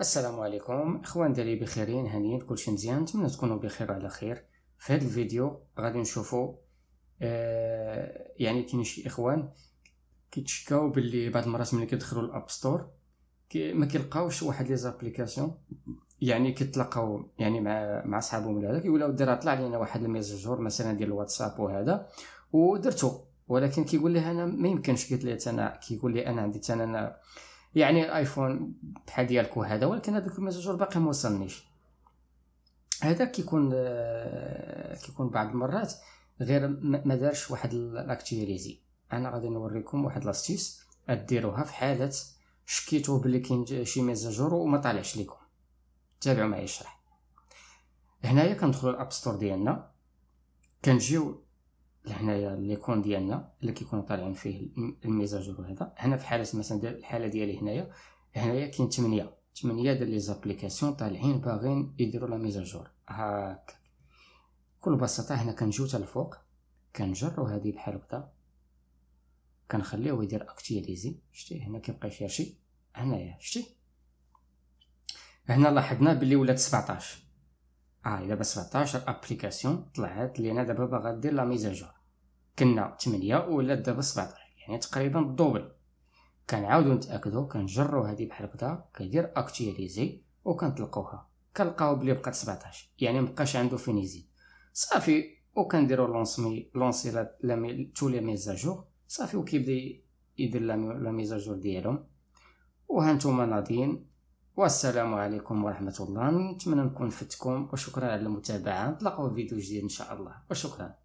السلام عليكم اخوان دالي بخيرين هانيين كلشي مزيان نتمنى تكونوا بخير وعلى خير في هذا الفيديو غادي نشوفوا آه يعني كاين شي اخوان كيتشكاو باللي بعض المرات ملي كيدخلوا الاب ستور كي ما كيلقاوش واحد لي زابليكاسيون يعني كيتلاقاو يعني مع مع صحابهم ولا هذا كيقول دير طلع لينا واحد الميساجور مثلا ديال الواتساب وهذا ودرتو ولكن كيقول لي انا ما يمكنش قلت لي انا كيقول لي انا عندي انا يعني الايفون بحال ديالك وهذا ولكن هذاك المساجور باقي ما وصلنيش هذا كيكون آه، كيكون بعض المرات غير ما دارش واحد لاكتيفيتي انا غادي نوريكم واحد لاستيس اديروها في حاله شكيتو بلي كاين شي ميزاجور وما طالعش ليكم تابعوا معايا الشرح هنايا كندخلوا الاب ستور ديالنا كنجيو لهنايا لي كون ديالنا اللي كيكونوا طالعين فيه الميزاجور هذا هنا في حاله مثلا ديال الحاله ديالي هنايا هنايا كاين 8 8 ديال لي زابليكاسيون طالعين باغيين يديروا لا ميزاجور هاك بكل بساطه هنا كنجيو حتى الفوق كنجرو هذه بحال هكذا كنخليوه يدير اكتياليزي شتي هنا كيبقى يشير شي هنايا شتي هنا لاحظنا بلي ولات 17 اه دابا 17 ابليكاسيون طلعت لينا دابا باغا دير لا ميزاجور كنا 8 ولات دابا 17 يعني تقريبا الدوبل كنعاودو نتاكدو كنجرو هادي بحال هكدا كيدير اكتياليزي وكنطلقوها كنلقاو بلي بقات 17 يعني مبقاش عنده فين يزيد صافي وكنديرو لونسمي لونسي لا مي تو لي ميزاجور صافي وكيبدا يدير لا ميزاجور ديالهم وهانتوما ناضيين والسلام عليكم ورحمة الله نتمنى نكون فتكم وشكرا على المتابعة نطلقوا في فيديو جديد إن شاء الله وشكرا